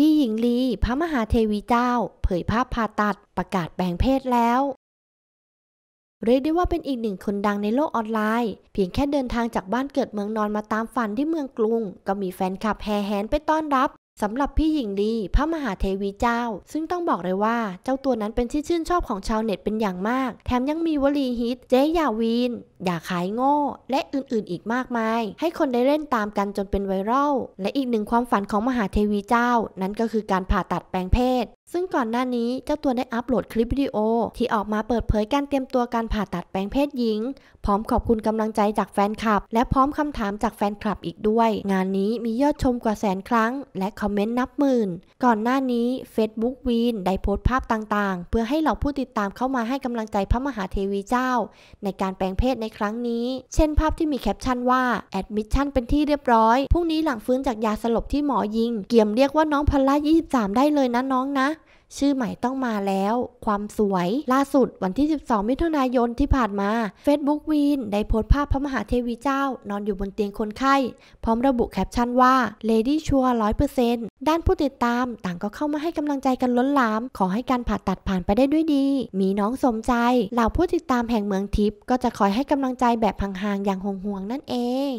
พี่หญิงลีพระมหาเทวีเจ้า เผยภาพผ่าตัดประกาศแบ่งเพศแล้ว เรียกได้ว่าเป็นอีกหนึ่งคนดังในโลกออนไลน์ เพียงแค่เดินทางจากบ้านเกิดเมืองนอนมาตามฝันที่เมืองกรุง ก็มีแฟนคลับแห่แหนไปต้อนรับสำหรับพี่หญิงลีพระมหาเทวีเจ้า ซึ่งต้องบอกเลยว่าเจ้าตัวนั้นเป็นที่ชื่นชอบของชาวเน็ตเป็นอย่างมาก แถมยังมีวลีฮิตเจ๊อย่าวีนอย่าขายโง่ และอื่น ๆอีกมากมาย ให้คนได้เล่นตามกันจนเป็นไวรัลและอีกหนึ่งความฝันของมหาเทวีเจ้า นั้นก็คือการผ่าตัดแปลงเพศ ซึ่งก่อนหน้านี้เจ้าตัวได้อัปโหลดคลิปวิดีโอที่ออกมาเปิดเผยการเตรียมตัวการผ่าตัดแปลงเพศหญิง พร้อมขอบคุณกำลังใจจากแฟนคลับและพร้อมคำถามจากแฟนคลับอีกด้วยงานนี้มียอดชมกว่าแสนครั้งและคอมเมนต์นับหมื่น ก่อนหน้านี้ Facebook วีนได้โพสต์ภาพต่างๆ เพื่อให้เหล่าผู้ติดตามเข้ามาให้กำลังใจพระมหาเทวีเจ้า ในการแปลงเพศในครั้งนี้ เช่นภาพที่มีแคปชั่นว่า แอดมิชชั่นเป็นที่เรียบร้อย พรุ่งนี้หลังฟื้นจากยาสลบที่หมอยิงเกี่ยมเรียกว่าน้องพลล่า23 ได้เลยนะน้องนะชื่อใหม่ต้องมาแล้ว ความสวยล่าสุดวันที่ 12 มิถุนายนที่ผ่านมา Facebook วีนได้โพสต์ภาพพระมหาเทวีเจ้า นอนอยู่บนเตียงคนไข้ พร้อมระบุแคปชั่นว่า Lady ชัวร์ร้อยเปอร์เซนต์ด้านผู้ติดตาม ต่างก็เข้ามาให้กำลังใจกันล้นหลามขอให้การผ่าตัดผ่านไปได้ด้วยดี มีน้องสมใจเหล่าผู้ติดตามแห่งเมืองทิพย์ก็จะคอยให้กำลังใจแบบห่างๆอย่างห่วงๆนั่นเอง